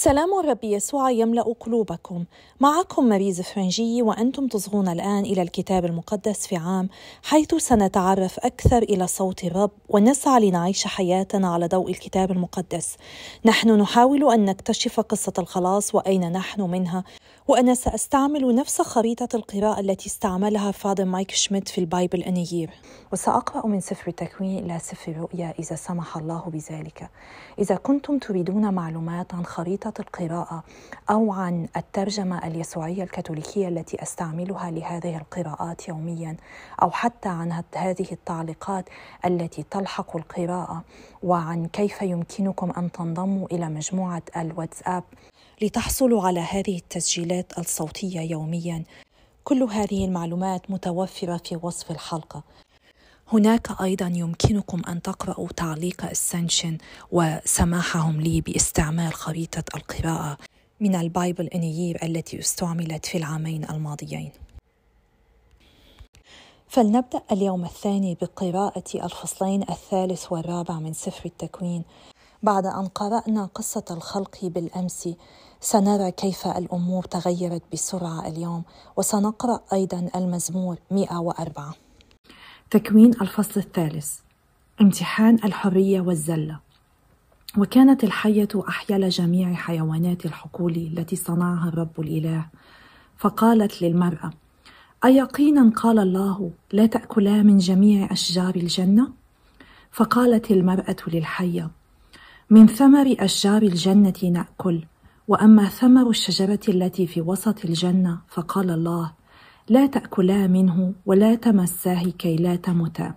سلام الرب يسوع يملأ قلوبكم معكم مريز فرنجي وأنتم تصغون الآن إلى الكتاب المقدس في عام حيث سنتعرف أكثر إلى صوت الرب ونسعى لنعيش حياتنا على ضوء الكتاب المقدس نحن نحاول أن نكتشف قصة الخلاص وأين نحن منها وأنا سأستعمل نفس خريطة القراءة التي استعملها فاضل مايك شميت في البايبل أنيير وسأقرأ من سفر التكوين إلى سفر الرؤيا إذا سمح الله بذلك إذا كنتم تريدون معلومات عن خريطة القراءة أو عن الترجمة اليسوعية الكاثوليكية التي أستعملها لهذه القراءات يوميا أو حتى عن هذه التعليقات التي تلحق القراءة وعن كيف يمكنكم أن تنضموا إلى مجموعة الواتساب لتحصلوا على هذه التسجيلات الصوتية يوميا كل هذه المعلومات متوفرة في وصف الحلقة هناك أيضا يمكنكم أن تقرأوا تعليق السنشن وسماحهم لي باستعمال خريطة القراءة من البايبل إنيير التي استعملت في العامين الماضيين فلنبدأ اليوم الثاني بقراءة الفصلين الثالث والرابع من سفر التكوين بعد أن قرأنا قصة الخلق بالأمس سنرى كيف الامور تغيرت بسرعه اليوم وسنقرا ايضا المزمور 104 تكوين الفصل الثالث امتحان الحريه والذله وكانت الحيه احيل جميع حيوانات الحقول التي صنعها الرب الاله فقالت للمراه ايقينا قال الله لا تاكلا من جميع اشجار الجنه فقالت المراه للحيه من ثمر أشجار الجنة نأكل واما ثمر الشجره التي في وسط الجنه فقال الله لا تاكلا منه ولا تمساه كي لا تمتا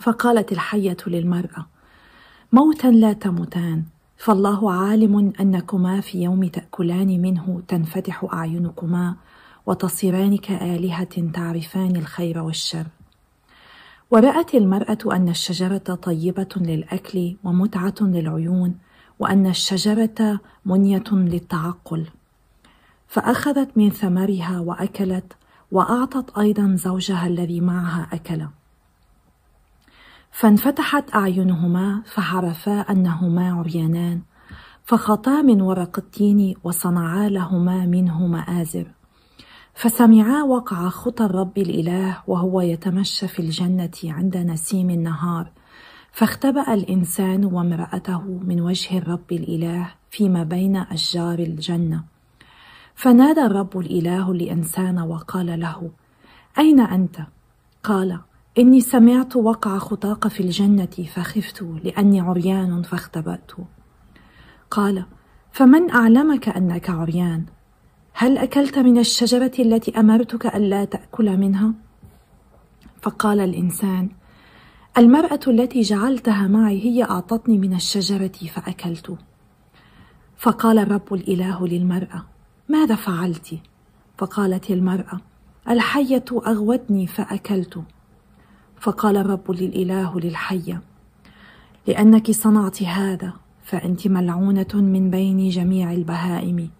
فقالت الحيه للمراه موتا لا تمتان فالله عالم انكما في يوم تاكلان منه تنفتح اعينكما وتصيران كالهه تعرفان الخير والشر ورات المراه ان الشجره طيبه للاكل ومتعه للعيون وان الشجره منيه للتعقل فاخذت من ثمرها واكلت واعطت ايضا زوجها الذي معها اكل فانفتحت اعينهما فعرفا انهما عريانان فخطا من ورق التين وصنعا لهما منه مآزر فسمعا وقع خطى الرب الإله وهو يتمشى في الجنة عند نسيم النهار فاختبأ الإنسان وامرأته من وجه الرب الإله فيما بين أشجار الجنة فنادى الرب الإله الإنسان وقال له أين أنت؟ قال إني سمعت وقع خطاك في الجنة فخفت لأني عريان فاختبأت قال فمن أعلمك أنك عريان؟ هل أكلت من الشجرة التي أمرتك ألا تأكل منها؟ فقال الإنسان المرأة التي جعلتها معي هي أعطتني من الشجرة فأكلت فقال الرب الإله للمرأة ماذا فعلت؟ فقالت المرأة الحية أغوتني فأكلت فقال الرب للإله للحية لأنك صنعت هذا فأنت ملعونة من بين جميع البهائم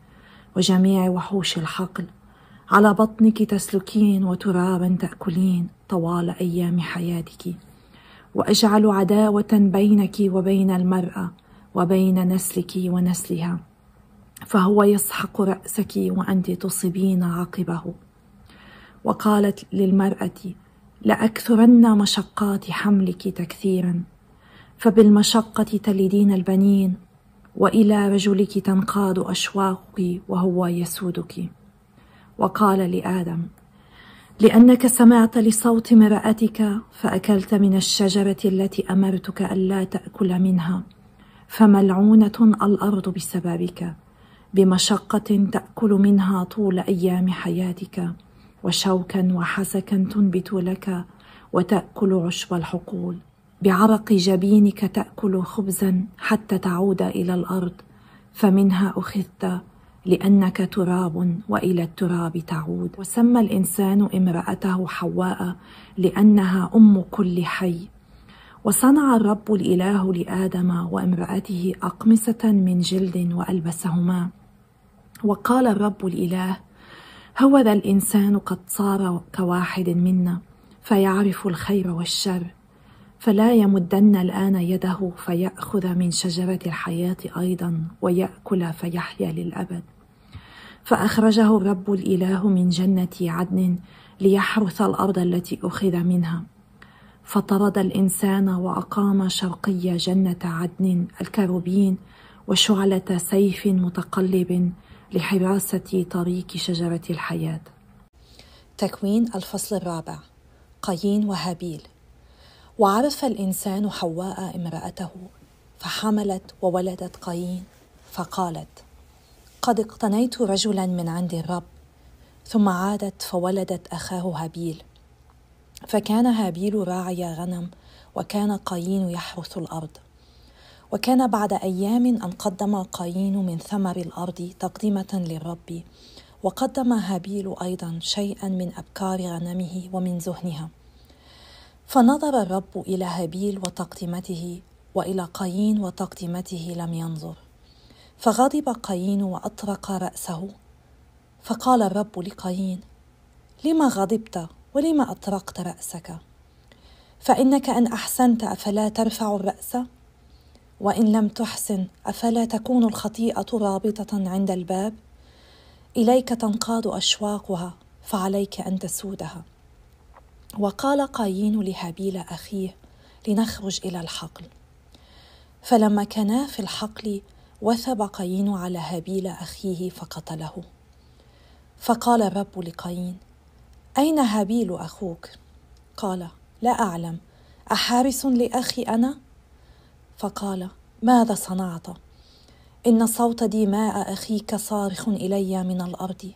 وجميع وحوش الحقل على بطنك تسلكين وترابا تأكلين طوال أيام حياتك واجعل عداوه بينك وبين المراه وبين نسلك ونسلها فهو يسحق راسك وانت تصبين عقبه وقالت للمراه لاكثرن مشقات حملك تكثيرا فبالمشقه تلدين البنين والى رجلك تنقاد اشواقك وهو يسودك وقال لادم لأنك سمعت لصوت مرأتك فأكلت من الشجرة التي أمرتك ألا تأكل منها فملعونة الأرض بسببك بمشقة تأكل منها طول أيام حياتك وشوكا وحسكا تنبت لك وتأكل عشب الحقول بعرق جبينك تأكل خبزا حتى تعود إلى الأرض فمنها أخذت لأنك تراب وإلى التراب تعود وسمى الإنسان امرأته حواء لأنها أم كل حي وصنع الرب الإله لآدم وامرأته أقمصة من جلد وألبسهما وقال الرب الإله هوذا الإنسان قد صار كواحد منا فيعرف الخير والشر فلا يمدن الآن يده فيأخذ من شجرة الحياة أيضا ويأكل فيحيا للأبد فأخرجه الرب الإله من جنة عدن ليحرث الأرض التي أخذ منها فطرد الإنسان وأقام شرقي جنة عدن الكروبين وشعلة سيف متقلب لحراسة طريق شجرة الحياة. تكوين الفصل الرابع قايين وهابيل وعرف الإنسان حواء امرأته فحملت وولدت قايين فقالت قد اقتنيت رجلا من عند الرب ثم عادت فولدت اخاه هابيل فكان هابيل راعي غنم وكان قايين يحرث الارض وكان بعد ايام ان قدم قايين من ثمر الارض تقدمه للرب وقدم هابيل ايضا شيئا من ابكار غنمه ومن زهنها فنظر الرب الى هابيل وتقدمته والى قايين وتقدمته لم ينظر فغضب قايين واطرق راسه فقال الرب لقايين لما غضبت ولما اطرقت راسك فانك ان احسنت افلا ترفع الراس وان لم تحسن افلا تكون الخطيئه رابطه عند الباب اليك تنقاد اشواقها فعليك ان تسودها وقال قايين لهابيل اخيه لنخرج الى الحقل فلما كانا في الحقل وثب قايين على هابيل اخيه فقتله فقال الرب لقايين اين هابيل اخوك قال لا اعلم احارس لاخي انا فقال ماذا صنعت ان صوت دماء اخيك صارخ الي من الارض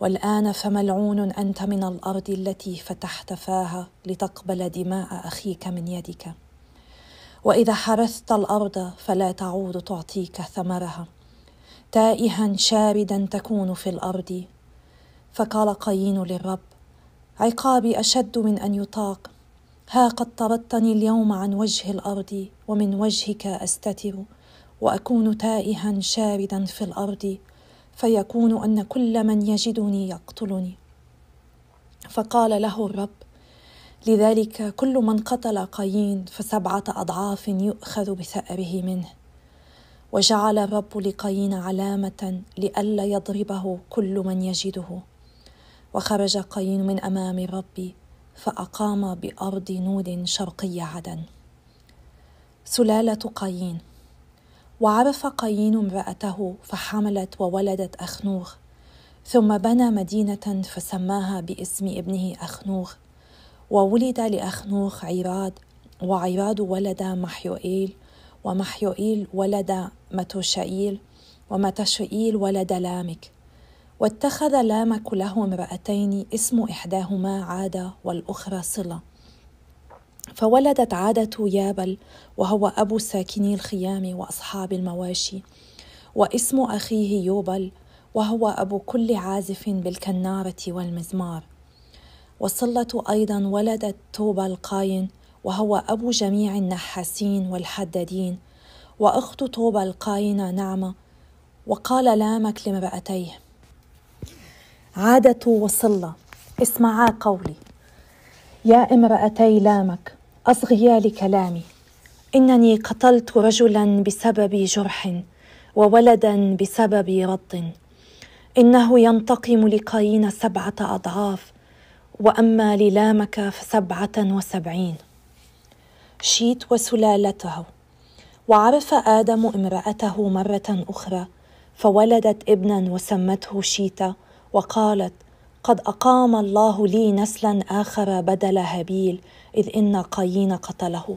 والان فملعون انت من الارض التي فتحت فاها لتقبل دماء اخيك من يدك واذا حرثت الارض فلا تعود تعطيك ثمرها تائها شاردا تكون في الارض فقال قايين للرب عقابي اشد من ان يطاق ها قد طردتني اليوم عن وجه الارض ومن وجهك استتر واكون تائها شاردا في الارض فيكون ان كل من يجدني يقتلني فقال له الرب لذلك كل من قتل قايين فسبعة أضعاف يؤخذ بثأره منه وجعل الرب لقايين علامة لئلا يضربه كل من يجده وخرج قايين من أمام الرب فأقام بأرض نود شرقي عدن سلالة قايين وعرف قايين امرأته فحملت وولدت أخنوغ ثم بنى مدينة فسماها باسم ابنه أخنوغ وولد لأخنوخ عيراد وعيراد ولد محيوئيل ومحيوئيل ولد متوشائيل ومتشئيل ولد لامك واتخذ لامك له امرأتين اسم إحداهما عادة والأخرى صلة فولدت عادة يابل وهو أبو ساكني الخيام وأصحاب المواشي واسم أخيه يوبل وهو أبو كل عازف بالكنارة والمزمار وصلة أيضا ولدت توبة القاين وهو أبو جميع النحاسين والحدادين وأخت توبة القاينة نعمة وقال لامك لامرأتيه عادة وصلة اسمعا قولي يا امرأتي لامك أصغيا لكلامي إنني قتلت رجلا بسبب جرح وولدا بسبب رد إنه ينتقم لقايين سبعة أضعاف وأما للامك فسبعة وسبعين شيت وسلالته وعرف آدم امرأته مرة أخرى فولدت ابنا وسمته شيتا وقالت قد أقام الله لي نسلا آخر بدل هابيل إذ إن قايين قتله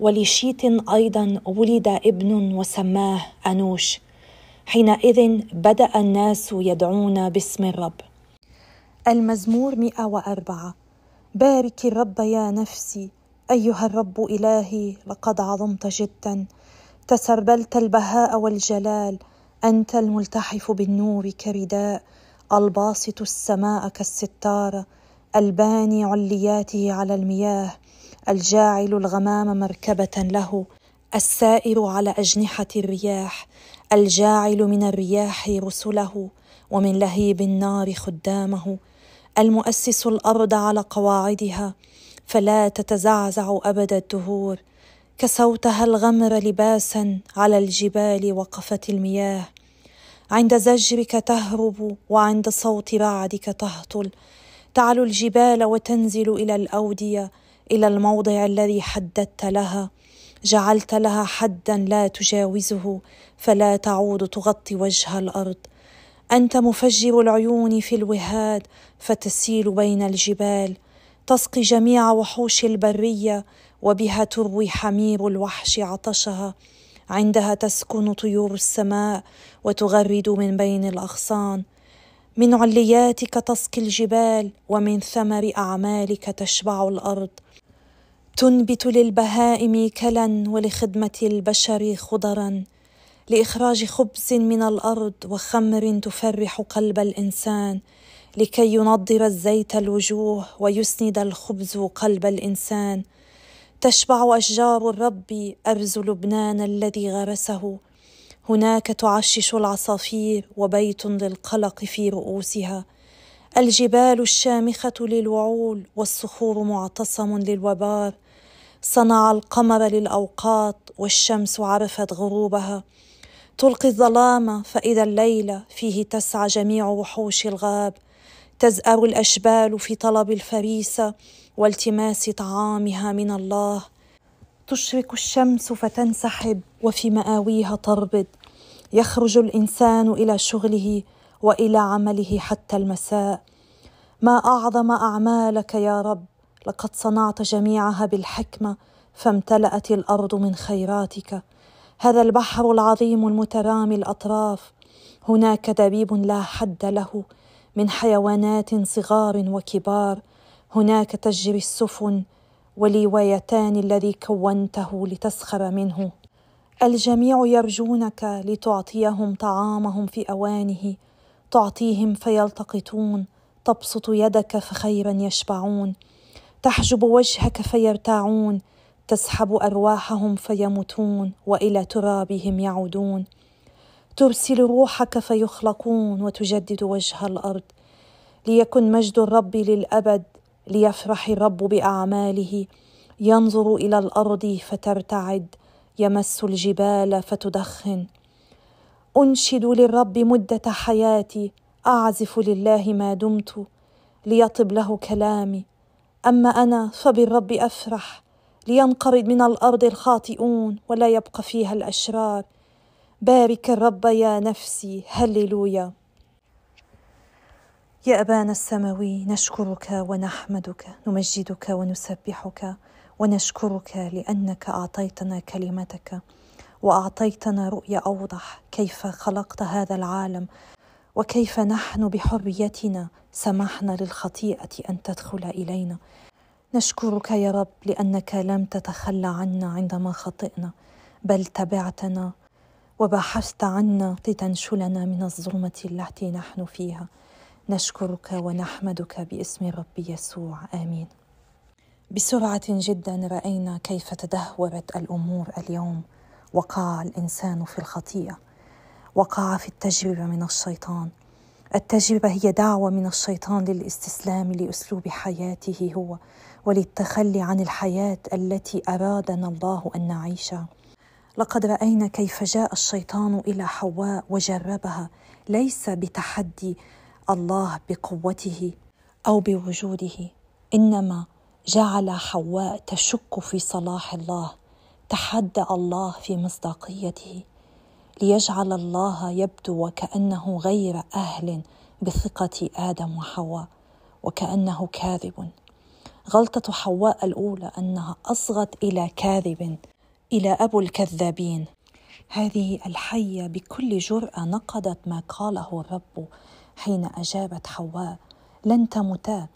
ولشيت أيضا ولد ابن وسماه أنوش حينئذ بدأ الناس يدعون باسم الرب المزمور 104 بارك الرب يا نفسي أيها الرب إلهي لقد عظمت جدا تسربلت البهاء والجلال أنت الملتحف بالنور كرداء الباسط السماء كالستارة الباني علياته على المياه الجاعل الغمام مركبة له السائر على أجنحة الرياح الجاعل من الرياح رسله ومن لهيب النار خدامه المؤسس الارض على قواعدها فلا تتزعزع ابد الدهور كسوتها الغمر لباسا على الجبال وقفت المياه عند زجرك تهرب وعند صوت رعدك تهطل تعلو الجبال وتنزل الى الاوديه الى الموضع الذي حددت لها جعلت لها حدا لا تجاوزه فلا تعود تغطي وجه الارض انت مفجر العيون في الوهاد فتسيل بين الجبال تسقي جميع وحوش البريه وبها تروي حمير الوحش عطشها عندها تسكن طيور السماء وتغرد من بين الاغصان من علياتك تسقي الجبال ومن ثمر اعمالك تشبع الارض تنبت للبهائم كلا ولخدمه البشر خضرا لاخراج خبز من الارض وخمر تفرح قلب الانسان لكي ينضر الزيت الوجوه ويسند الخبز قلب الانسان تشبع اشجار الرب ارز لبنان الذي غرسه هناك تعشش العصافير وبيت للقلق في رؤوسها الجبال الشامخه للوعول والصخور معتصم للوبار صنع القمر للاوقات والشمس عرفت غروبها تلقي الظلام فإذا الليل فيه تسعى جميع وحوش الغاب تزأر الأشبال في طلب الفريسة والتماس طعامها من الله تشرق الشمس فتنسحب وفي مآويها تربض يخرج الإنسان إلى شغله وإلى عمله حتى المساء ما أعظم أعمالك يا رب لقد صنعت جميعها بالحكمة فامتلأت الأرض من خيراتك هذا البحر العظيم المترامي الاطراف هناك دبيب لا حد له من حيوانات صغار وكبار هناك تجري السفن وليويتان الذي كونته لتسخر منه الجميع يرجونك لتعطيهم طعامهم في اوانه تعطيهم فيلتقطون تبسط يدك فخيرا يشبعون تحجب وجهك فيرتاعون تسحب ارواحهم فيموتون والى ترابهم يعودون ترسل روحك فيخلقون وتجدد وجه الارض ليكن مجد الرب للابد ليفرح الرب باعماله ينظر الى الارض فترتعد يمس الجبال فتدخن انشد للرب مده حياتي اعزف لله ما دمت ليطب له كلامي اما انا فبالرب افرح لينقرض من الارض الخاطئون ولا يبقى فيها الاشرار بارك الرب يا نفسي هللويا يا ابانا السماوي نشكرك ونحمدك نمجدك ونسبحك ونشكرك لانك اعطيتنا كلمتك واعطيتنا رؤيه اوضح كيف خلقت هذا العالم وكيف نحن بحريتنا سمحنا للخطيئه ان تدخل الينا نشكرك يا رب لانك لم تتخلى عنا عندما خطئنا بل تبعتنا وبحثت عنا لتنشلنا من الظلمه التي نحن فيها نشكرك ونحمدك باسم رب يسوع امين بسرعه جدا راينا كيف تدهورت الامور اليوم وقع الانسان في الخطيئه وقع في التجربه من الشيطان التجربة هي دعوة من الشيطان للاستسلام لأسلوب حياته هو وللتخلي عن الحياة التي أرادنا الله أن نعيشها. لقد رأينا كيف جاء الشيطان إلى حواء وجربها ليس بتحدي الله بقوته أو بوجوده، إنما جعل حواء تشك في صلاح الله، تحدى الله في مصداقيته. ليجعل الله يبدو وكأنه غير أهل بثقة آدم وحواء وكأنه كاذب غلطة حواء الأولى أنها أصغت إلى كاذب إلى أبو الكذابين هذه الحية بكل جرأة نقضت ما قاله الرب حين أجابت حواء لن تمتا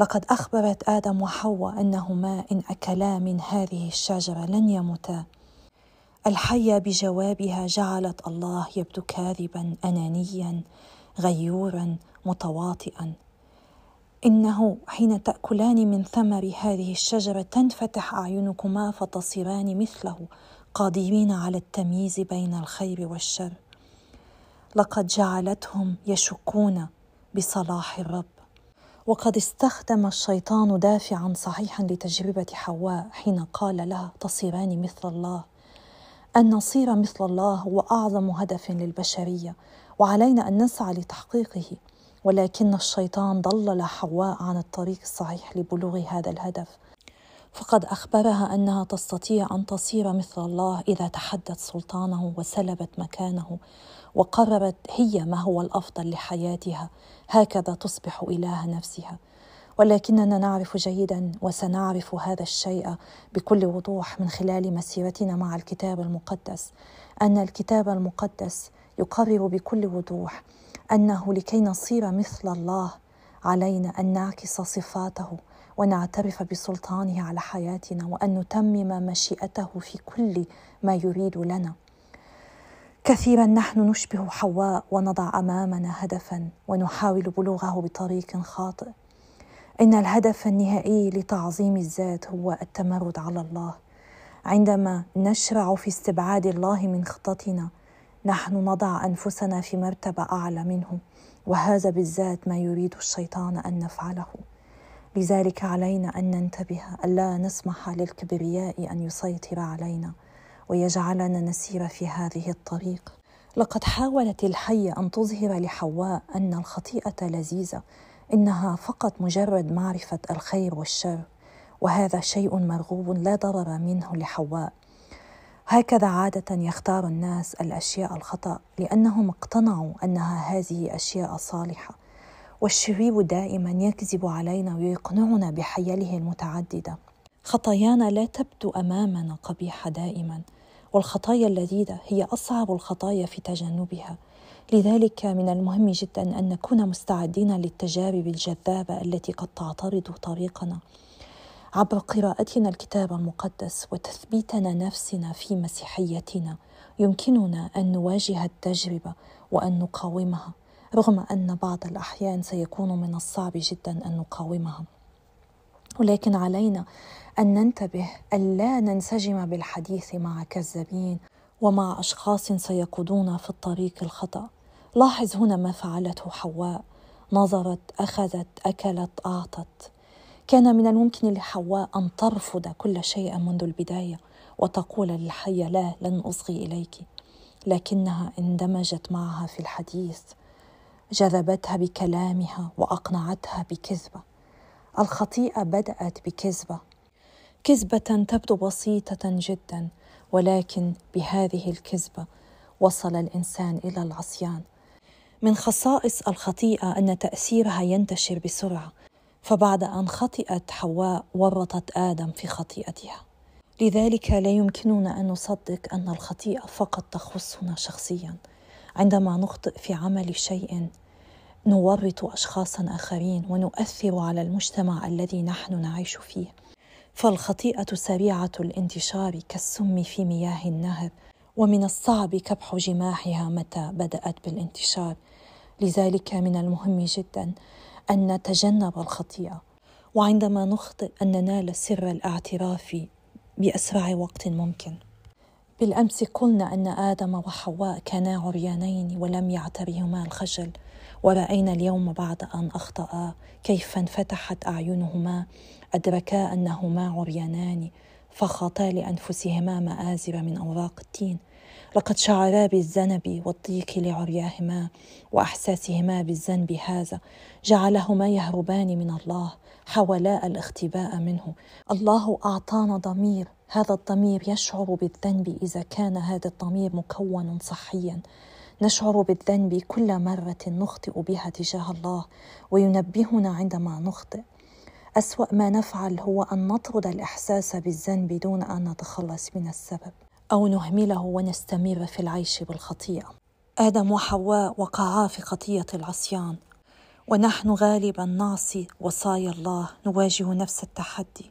لقد أخبرت آدم وحواء أنهما إن أكلا من هذه الشجرة لن يموتا الحيه بجوابها جعلت الله يبدو كاذبا انانيا غيورا متواطئا انه حين تاكلان من ثمر هذه الشجره تنفتح اعينكما فتصيران مثله قادرين على التمييز بين الخير والشر لقد جعلتهم يشكون بصلاح الرب وقد استخدم الشيطان دافعا صحيحا لتجربه حواء حين قال لها تصيران مثل الله أن نصير مثل الله هو أعظم هدف للبشرية وعلينا أن نسعى لتحقيقه ولكن الشيطان ضلل حواء عن الطريق الصحيح لبلوغ هذا الهدف فقد أخبرها أنها تستطيع أن تصير مثل الله إذا تحدت سلطانه وسلبت مكانه وقررت هي ما هو الأفضل لحياتها هكذا تصبح إله نفسها ولكننا نعرف جيدا وسنعرف هذا الشيء بكل وضوح من خلال مسيرتنا مع الكتاب المقدس ان الكتاب المقدس يقرر بكل وضوح انه لكي نصير مثل الله علينا ان نعكس صفاته ونعترف بسلطانه على حياتنا وان نتمم مشيئته في كل ما يريد لنا كثيرا نحن نشبه حواء ونضع امامنا هدفا ونحاول بلوغه بطريق خاطئ ان الهدف النهائي لتعظيم الذات هو التمرد على الله عندما نشرع في استبعاد الله من خططنا نحن نضع انفسنا في مرتبه اعلى منه وهذا بالذات ما يريد الشيطان ان نفعله لذلك علينا ان ننتبه الا نسمح للكبرياء ان يسيطر علينا ويجعلنا نسير في هذه الطريق لقد حاولت الحيه ان تظهر لحواء ان الخطيئه لذيذه انها فقط مجرد معرفه الخير والشر وهذا شيء مرغوب لا ضرر منه لحواء هكذا عاده يختار الناس الاشياء الخطا لانهم اقتنعوا انها هذه اشياء صالحه والشرير دائما يكذب علينا ويقنعنا بحيله المتعدده خطايانا لا تبدو امامنا قبيحه دائما والخطايا اللذيذة هي أصعب الخطايا في تجنبها لذلك من المهم جدا أن نكون مستعدين للتجارب الجذابة التي قد تعترض طريقنا عبر قراءتنا الكتاب المقدس وتثبيتنا نفسنا في مسيحيتنا يمكننا أن نواجه التجربة وأن نقاومها رغم أن بعض الأحيان سيكون من الصعب جدا أن نقاومها ولكن علينا أن ننتبه ألا ننسجم بالحديث مع كذابين ومع أشخاص سيقودون في الطريق الخطأ لاحظ هنا ما فعلته حواء نظرت أخذت أكلت أعطت كان من الممكن لحواء أن ترفض كل شيء منذ البداية وتقول للحية لا لن أصغي إليك لكنها اندمجت معها في الحديث جذبتها بكلامها وأقنعتها بكذبة الخطيئة بدأت بكذبة كذبه تبدو بسيطه جدا ولكن بهذه الكذبه وصل الانسان الى العصيان من خصائص الخطيئه ان تاثيرها ينتشر بسرعه فبعد ان خطئت حواء ورطت ادم في خطيئتها لذلك لا يمكننا ان نصدق ان الخطيئه فقط تخصنا شخصيا عندما نخطئ في عمل شيء نورط اشخاصا اخرين ونؤثر على المجتمع الذي نحن نعيش فيه فالخطيئه سريعه الانتشار كالسم في مياه النهر ومن الصعب كبح جماحها متى بدات بالانتشار لذلك من المهم جدا ان نتجنب الخطيئه وعندما نخطئ ان ننال سر الاعتراف باسرع وقت ممكن بالامس قلنا ان ادم وحواء كانا عريانين ولم يعتريهما الخجل ورأينا اليوم بعد أن أخطأ كيف انفتحت أعينهما أدركا أنهما عريانان فخطا لأنفسهما مآزر من أوراق التين لقد شعرا بالذنب والضيق لعرياهما وإحساسهما بالذنب هذا جعلهما يهربان من الله حولا الاختباء منه الله أعطانا ضمير هذا الضمير يشعر بالذنب إذا كان هذا الضمير مكون صحيا نشعر بالذنب كل مره نخطئ بها تجاه الله وينبهنا عندما نخطئ اسوا ما نفعل هو ان نطرد الاحساس بالذنب دون ان نتخلص من السبب او نهمله ونستمر في العيش بالخطيئه ادم وحواء وقعا في خطيه العصيان ونحن غالبا نعصي وصايا الله نواجه نفس التحدي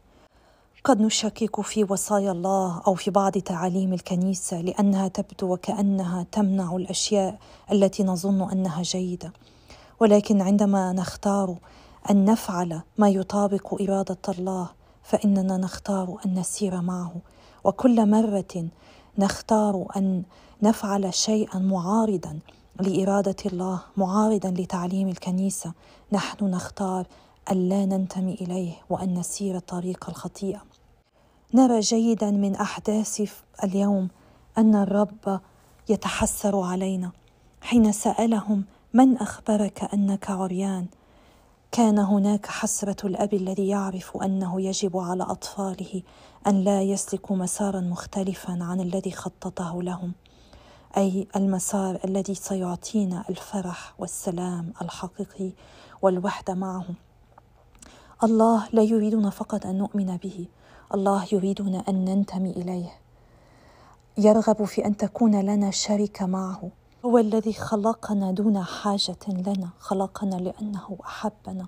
قد نشكك في وصايا الله او في بعض تعاليم الكنيسه لانها تبدو وكانها تمنع الاشياء التي نظن انها جيده ولكن عندما نختار ان نفعل ما يطابق اراده الله فاننا نختار ان نسير معه وكل مره نختار ان نفعل شيئا معارضا لاراده الله معارضا لتعليم الكنيسه نحن نختار ان لا ننتمي إليه وأن نسير طريق الخطيئة نرى جيدا من احداث اليوم ان الرب يتحسر علينا حين سالهم من اخبرك انك عريان كان هناك حسره الاب الذي يعرف انه يجب على اطفاله ان لا يسلكوا مسارا مختلفا عن الذي خططه لهم اي المسار الذي سيعطينا الفرح والسلام الحقيقي والوحده معه الله لا يريدنا فقط ان نؤمن به الله يريدنا ان ننتمي اليه يرغب في ان تكون لنا شركه معه هو الذي خلقنا دون حاجه لنا خلقنا لانه احبنا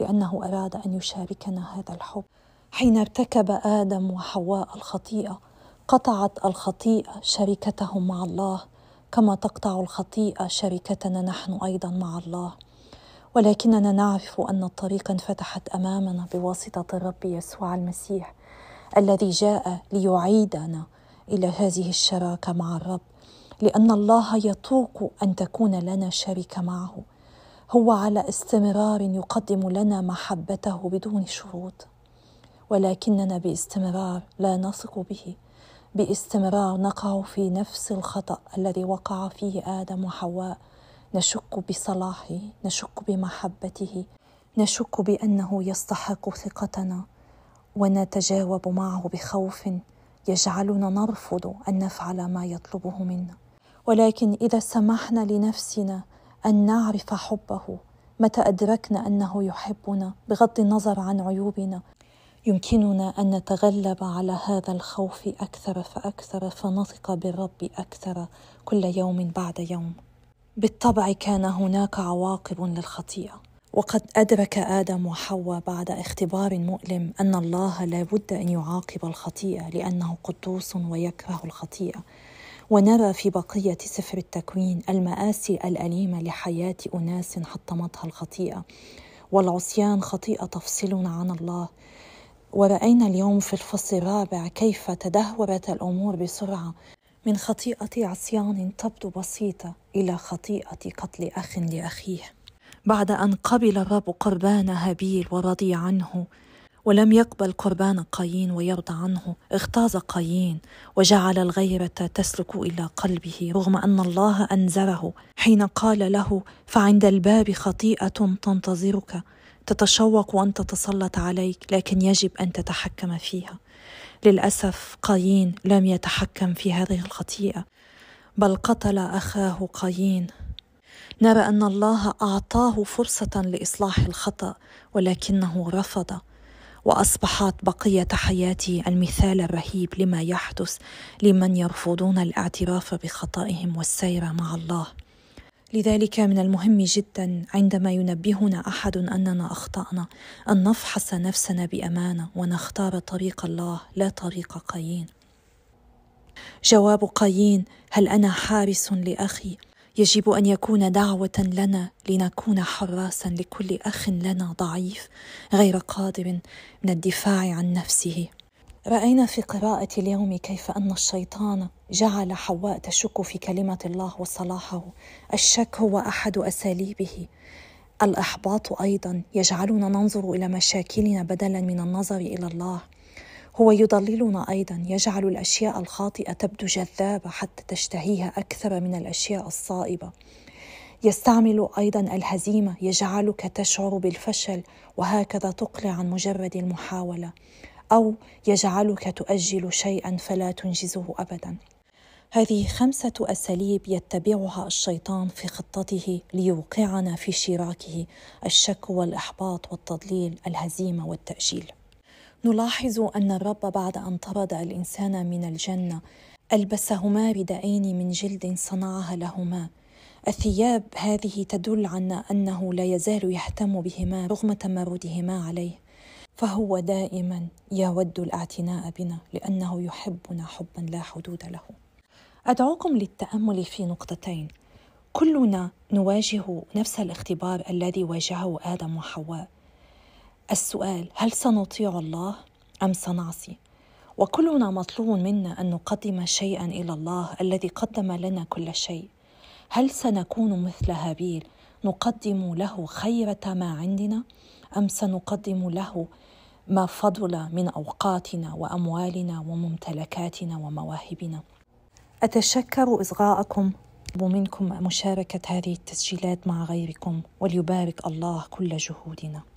لانه اراد ان يشاركنا هذا الحب حين ارتكب ادم وحواء الخطيئه قطعت الخطيئه شركتهم مع الله كما تقطع الخطيئه شركتنا نحن ايضا مع الله ولكننا نعرف ان الطريق انفتحت امامنا بواسطه الرب يسوع المسيح الذي جاء ليعيدنا الى هذه الشراكه مع الرب لان الله يطوق ان تكون لنا شركه معه هو على استمرار يقدم لنا محبته بدون شروط ولكننا باستمرار لا نثق به باستمرار نقع في نفس الخطا الذي وقع فيه ادم وحواء نشك بصلاحه نشك بمحبته نشك بانه يستحق ثقتنا ونتجاوب معه بخوف يجعلنا نرفض ان نفعل ما يطلبه منا ولكن اذا سمحنا لنفسنا ان نعرف حبه متى ادركنا انه يحبنا بغض النظر عن عيوبنا يمكننا ان نتغلب على هذا الخوف اكثر فاكثر فنثق بالرب اكثر كل يوم بعد يوم بالطبع كان هناك عواقب للخطيئه وقد أدرك آدم وحواء بعد اختبار مؤلم أن الله لا بد أن يعاقب الخطيئة لأنه قدوس ويكره الخطيئة ونرى في بقية سفر التكوين المآسي الأليمة لحياة أناس حطمتها الخطيئة والعصيان خطيئة تفصلنا عن الله ورأينا اليوم في الفصل الرابع كيف تدهورت الأمور بسرعة من خطيئة عصيان تبدو بسيطة إلى خطيئة قتل أخ لأخيه بعد أن قبل الرب قربان هابيل ورضي عنه ولم يقبل قربان قايين ويرضى عنه اغتاظ قايين وجعل الغيرة تسلك إلى قلبه رغم أن الله أنذره حين قال له فعند الباب خطيئة تنتظرك تتشوق أن تتسلط عليك لكن يجب أن تتحكم فيها للأسف قايين لم يتحكم في هذه الخطيئة بل قتل أخاه قايين نرى ان الله اعطاه فرصه لاصلاح الخطا ولكنه رفض واصبحت بقيه حياتي المثال الرهيب لما يحدث لمن يرفضون الاعتراف بخطئهم والسير مع الله لذلك من المهم جدا عندما ينبهنا احد اننا اخطانا ان نفحص نفسنا بامانه ونختار طريق الله لا طريق قايين جواب قايين هل انا حارس لاخي يجب ان يكون دعوه لنا لنكون حراسا لكل اخ لنا ضعيف غير قادر من الدفاع عن نفسه راينا في قراءه اليوم كيف ان الشيطان جعل حواء تشك في كلمه الله وصلاحه الشك هو احد اساليبه الاحباط ايضا يجعلنا ننظر الى مشاكلنا بدلا من النظر الى الله هو يضللنا ايضا يجعل الاشياء الخاطئه تبدو جذابه حتى تشتهيها اكثر من الاشياء الصائبه يستعمل ايضا الهزيمه يجعلك تشعر بالفشل وهكذا تقلع عن مجرد المحاوله او يجعلك تؤجل شيئا فلا تنجزه ابدا هذه خمسه اساليب يتبعها الشيطان في خطته ليوقعنا في شراكه الشك والاحباط والتضليل الهزيمه والتاجيل نلاحظ أن الرب بعد أن طرد الإنسان من الجنة ألبسهما ردائين من جلد صنعها لهما الثياب هذه تدل عن أنه لا يزال يهتم بهما رغم تمردهما عليه فهو دائما يود الاعتناء بنا لأنه يحبنا حبا لا حدود له أدعوكم للتأمل في نقطتين كلنا نواجه نفس الاختبار الذي واجهه آدم وحواء السؤال هل سنطيع الله ام سنعصي وكلنا مطلوب منا ان نقدم شيئا الى الله الذي قدم لنا كل شيء هل سنكون مثل هابيل نقدم له خيره ما عندنا ام سنقدم له ما فضل من اوقاتنا واموالنا وممتلكاتنا ومواهبنا اتشكر اصغاءكم ومنكم مشاركه هذه التسجيلات مع غيركم وليبارك الله كل جهودنا